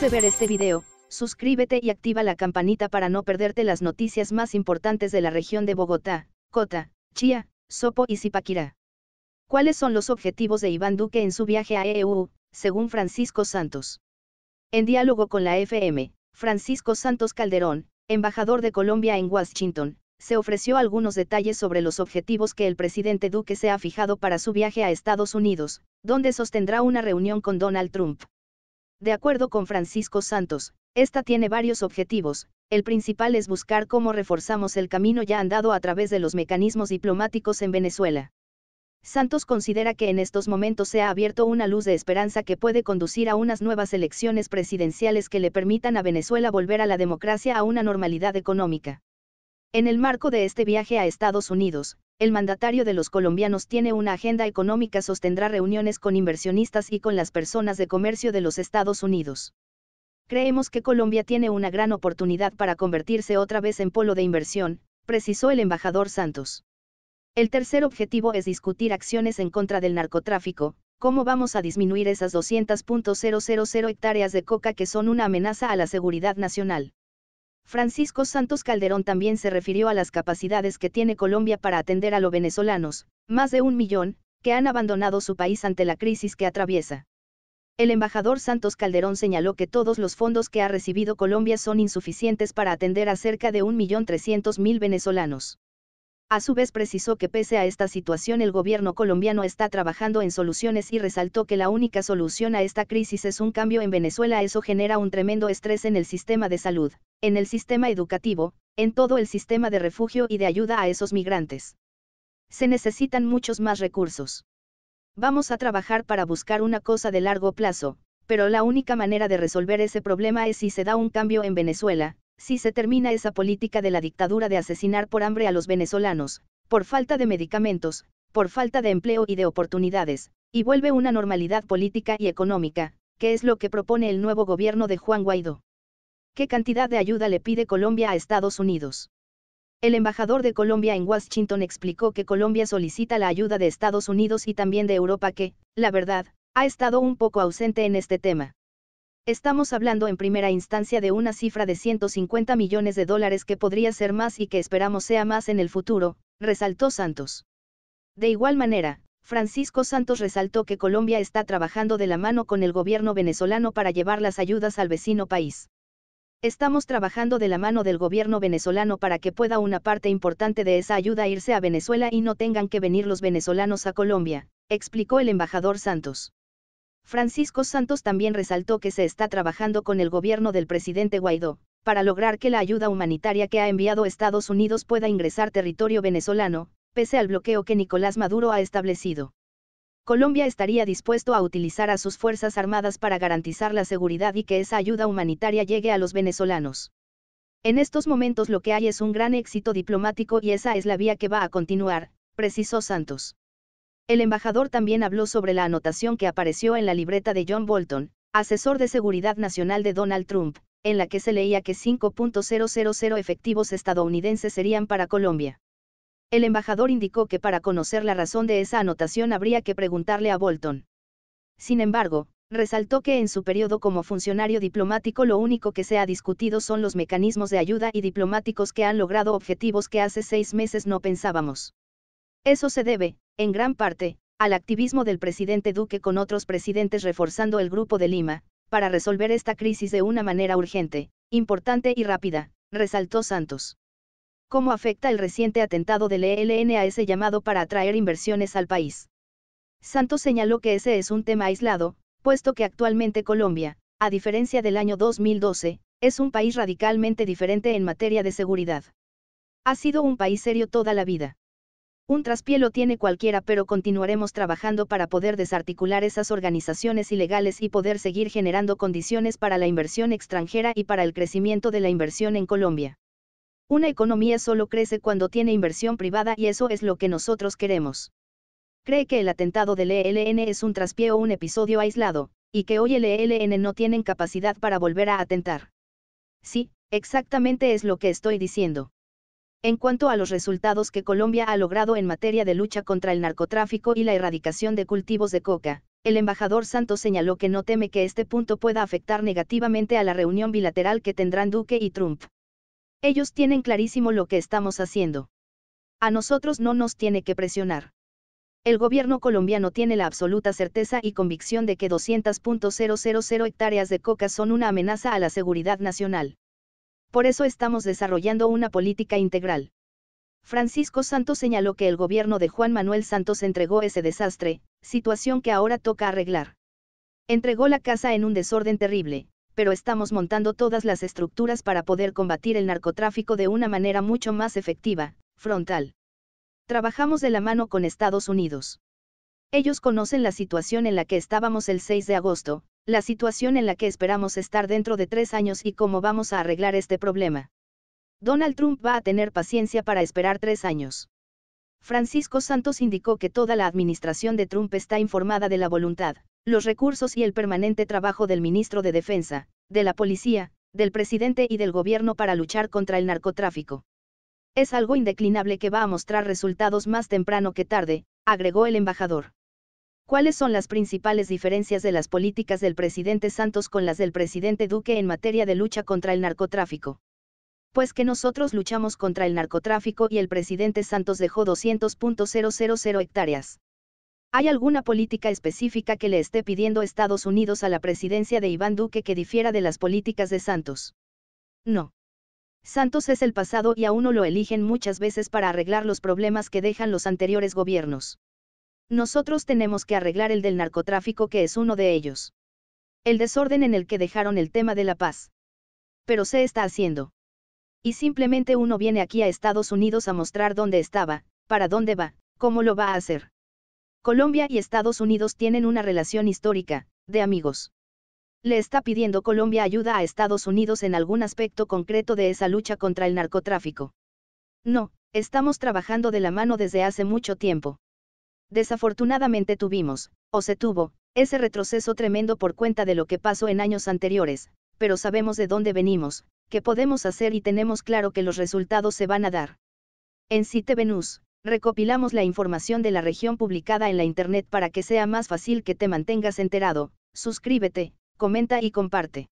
de ver este video, suscríbete y activa la campanita para no perderte las noticias más importantes de la región de Bogotá, Cota, Chía, Sopo y Zipaquirá. ¿Cuáles son los objetivos de Iván Duque en su viaje a EU, según Francisco Santos? En diálogo con la FM, Francisco Santos Calderón, embajador de Colombia en Washington, se ofreció algunos detalles sobre los objetivos que el presidente Duque se ha fijado para su viaje a Estados Unidos, donde sostendrá una reunión con Donald Trump. De acuerdo con Francisco Santos, esta tiene varios objetivos, el principal es buscar cómo reforzamos el camino ya andado a través de los mecanismos diplomáticos en Venezuela. Santos considera que en estos momentos se ha abierto una luz de esperanza que puede conducir a unas nuevas elecciones presidenciales que le permitan a Venezuela volver a la democracia a una normalidad económica. En el marco de este viaje a Estados Unidos, el mandatario de los colombianos tiene una agenda económica, sostendrá reuniones con inversionistas y con las personas de comercio de los Estados Unidos. Creemos que Colombia tiene una gran oportunidad para convertirse otra vez en polo de inversión, precisó el embajador Santos. El tercer objetivo es discutir acciones en contra del narcotráfico, cómo vamos a disminuir esas 200.000 hectáreas de coca que son una amenaza a la seguridad nacional. Francisco Santos Calderón también se refirió a las capacidades que tiene Colombia para atender a los venezolanos, más de un millón, que han abandonado su país ante la crisis que atraviesa. El embajador Santos Calderón señaló que todos los fondos que ha recibido Colombia son insuficientes para atender a cerca de 1.300.000 venezolanos. A su vez precisó que pese a esta situación el gobierno colombiano está trabajando en soluciones y resaltó que la única solución a esta crisis es un cambio en Venezuela. Eso genera un tremendo estrés en el sistema de salud, en el sistema educativo, en todo el sistema de refugio y de ayuda a esos migrantes. Se necesitan muchos más recursos. Vamos a trabajar para buscar una cosa de largo plazo, pero la única manera de resolver ese problema es si se da un cambio en Venezuela, si se termina esa política de la dictadura de asesinar por hambre a los venezolanos, por falta de medicamentos, por falta de empleo y de oportunidades, y vuelve una normalidad política y económica, que es lo que propone el nuevo gobierno de Juan Guaidó. ¿Qué cantidad de ayuda le pide Colombia a Estados Unidos? El embajador de Colombia en Washington explicó que Colombia solicita la ayuda de Estados Unidos y también de Europa que, la verdad, ha estado un poco ausente en este tema. Estamos hablando en primera instancia de una cifra de 150 millones de dólares que podría ser más y que esperamos sea más en el futuro, resaltó Santos. De igual manera, Francisco Santos resaltó que Colombia está trabajando de la mano con el gobierno venezolano para llevar las ayudas al vecino país. Estamos trabajando de la mano del gobierno venezolano para que pueda una parte importante de esa ayuda irse a Venezuela y no tengan que venir los venezolanos a Colombia, explicó el embajador Santos. Francisco Santos también resaltó que se está trabajando con el gobierno del presidente Guaidó, para lograr que la ayuda humanitaria que ha enviado Estados Unidos pueda ingresar territorio venezolano, pese al bloqueo que Nicolás Maduro ha establecido. Colombia estaría dispuesto a utilizar a sus Fuerzas Armadas para garantizar la seguridad y que esa ayuda humanitaria llegue a los venezolanos. En estos momentos lo que hay es un gran éxito diplomático y esa es la vía que va a continuar, precisó Santos. El embajador también habló sobre la anotación que apareció en la libreta de John Bolton, asesor de seguridad nacional de Donald Trump, en la que se leía que 5.000 efectivos estadounidenses serían para Colombia. El embajador indicó que para conocer la razón de esa anotación habría que preguntarle a Bolton. Sin embargo, resaltó que en su periodo como funcionario diplomático lo único que se ha discutido son los mecanismos de ayuda y diplomáticos que han logrado objetivos que hace seis meses no pensábamos. Eso se debe, en gran parte, al activismo del presidente Duque con otros presidentes reforzando el Grupo de Lima, para resolver esta crisis de una manera urgente, importante y rápida, resaltó Santos. ¿Cómo afecta el reciente atentado del ELN a ese llamado para atraer inversiones al país? Santos señaló que ese es un tema aislado, puesto que actualmente Colombia, a diferencia del año 2012, es un país radicalmente diferente en materia de seguridad. Ha sido un país serio toda la vida. Un traspié lo tiene cualquiera, pero continuaremos trabajando para poder desarticular esas organizaciones ilegales y poder seguir generando condiciones para la inversión extranjera y para el crecimiento de la inversión en Colombia. Una economía solo crece cuando tiene inversión privada y eso es lo que nosotros queremos. Cree que el atentado del ELN es un traspié o un episodio aislado, y que hoy el ELN no tienen capacidad para volver a atentar. Sí, exactamente es lo que estoy diciendo. En cuanto a los resultados que Colombia ha logrado en materia de lucha contra el narcotráfico y la erradicación de cultivos de coca, el embajador Santos señaló que no teme que este punto pueda afectar negativamente a la reunión bilateral que tendrán Duque y Trump. Ellos tienen clarísimo lo que estamos haciendo. A nosotros no nos tiene que presionar. El gobierno colombiano tiene la absoluta certeza y convicción de que 200.000 hectáreas de coca son una amenaza a la seguridad nacional. Por eso estamos desarrollando una política integral. Francisco Santos señaló que el gobierno de Juan Manuel Santos entregó ese desastre, situación que ahora toca arreglar. Entregó la casa en un desorden terrible, pero estamos montando todas las estructuras para poder combatir el narcotráfico de una manera mucho más efectiva, frontal. Trabajamos de la mano con Estados Unidos. Ellos conocen la situación en la que estábamos el 6 de agosto, la situación en la que esperamos estar dentro de tres años y cómo vamos a arreglar este problema. Donald Trump va a tener paciencia para esperar tres años. Francisco Santos indicó que toda la administración de Trump está informada de la voluntad, los recursos y el permanente trabajo del ministro de Defensa, de la policía, del presidente y del gobierno para luchar contra el narcotráfico. Es algo indeclinable que va a mostrar resultados más temprano que tarde, agregó el embajador. ¿Cuáles son las principales diferencias de las políticas del presidente Santos con las del presidente Duque en materia de lucha contra el narcotráfico? Pues que nosotros luchamos contra el narcotráfico y el presidente Santos dejó 200.000 hectáreas. ¿Hay alguna política específica que le esté pidiendo Estados Unidos a la presidencia de Iván Duque que difiera de las políticas de Santos? No. Santos es el pasado y a uno lo eligen muchas veces para arreglar los problemas que dejan los anteriores gobiernos. Nosotros tenemos que arreglar el del narcotráfico que es uno de ellos. El desorden en el que dejaron el tema de la paz. Pero se está haciendo. Y simplemente uno viene aquí a Estados Unidos a mostrar dónde estaba, para dónde va, cómo lo va a hacer. Colombia y Estados Unidos tienen una relación histórica, de amigos. Le está pidiendo Colombia ayuda a Estados Unidos en algún aspecto concreto de esa lucha contra el narcotráfico. No, estamos trabajando de la mano desde hace mucho tiempo. Desafortunadamente tuvimos, o se tuvo, ese retroceso tremendo por cuenta de lo que pasó en años anteriores, pero sabemos de dónde venimos, qué podemos hacer y tenemos claro que los resultados se van a dar. En Site Venus, recopilamos la información de la región publicada en la Internet para que sea más fácil que te mantengas enterado, suscríbete, comenta y comparte.